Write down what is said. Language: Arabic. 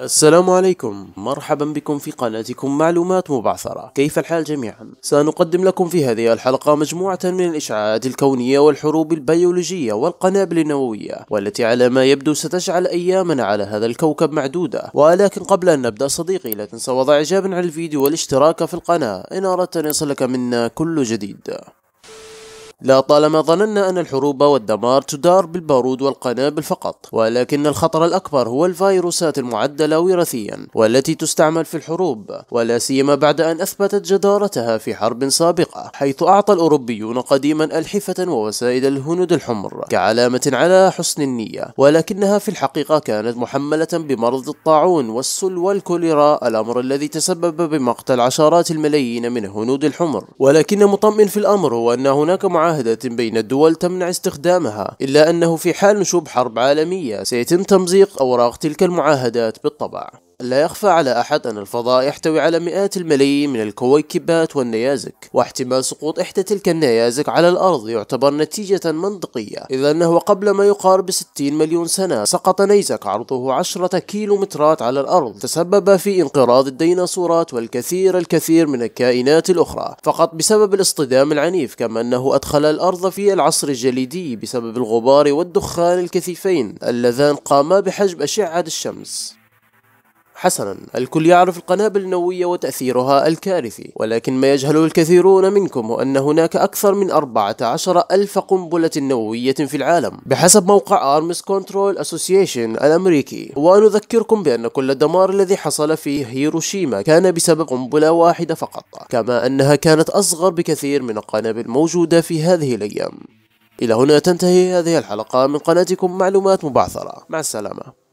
السلام عليكم مرحبا بكم في قناتكم معلومات مبعثرة كيف الحال جميعا؟ سنقدم لكم في هذه الحلقة مجموعة من الإشعاعات الكونية والحروب البيولوجية والقنابل النووية والتي على ما يبدو ستجعل أيامنا على هذا الكوكب معدودة ولكن قبل أن نبدأ صديقي لا تنسى وضع إعجاب على الفيديو والاشتراك في القناة إن أردت أن يصلك منا كل جديد لطالما ظننا أن الحروب والدمار تدار بالبارود والقنابل فقط ولكن الخطر الأكبر هو الفيروسات المعدلة وراثيا والتي تستعمل في الحروب ولا سيما بعد أن أثبتت جدارتها في حرب سابقة حيث أعطى الأوروبيون قديما ألحفة ووسائد الهنود الحمر كعلامة على حسن النية ولكنها في الحقيقة كانت محملة بمرض الطاعون والسل والكوليرا الأمر الذي تسبب بمقتل عشرات الملايين من هنود الحمر ولكن مطمئن في الأمر هو أن هناك معاناة معاهدة بين الدول تمنع استخدامها إلا أنه في حال نشوب حرب عالمية سيتم تمزيق أوراق تلك المعاهدات بالطبع لا يخفى على أحد أن الفضاء يحتوي على مئات الملايين من الكويكبات والنيازك واحتمال سقوط إحدى تلك النيازك على الأرض يعتبر نتيجة منطقية إذ أنه قبل ما يقارب 60 مليون سنة سقط نيزك عرضه 10 كيلومترات على الأرض تسبب في انقراض الديناصورات والكثير الكثير من الكائنات الأخرى فقط بسبب الاصطدام العنيف كما أنه أدخل الأرض في العصر الجليدي بسبب الغبار والدخان الكثيفين اللذان قاما بحجب أشعة الشمس حسنا الكل يعرف القنابل النووية وتأثيرها الكارثي ولكن ما يجهله الكثيرون منكم هو أن هناك أكثر من 14 ألف قنبلة نووية في العالم بحسب موقع أرمس Control أسوسيشن الأمريكي ونذكركم بأن كل الدمار الذي حصل في هيروشيما كان بسبب قنبلة واحدة فقط كما أنها كانت أصغر بكثير من القنابل الموجودة في هذه الأيام إلى هنا تنتهي هذه الحلقة من قناتكم معلومات مبعثرة مع السلامة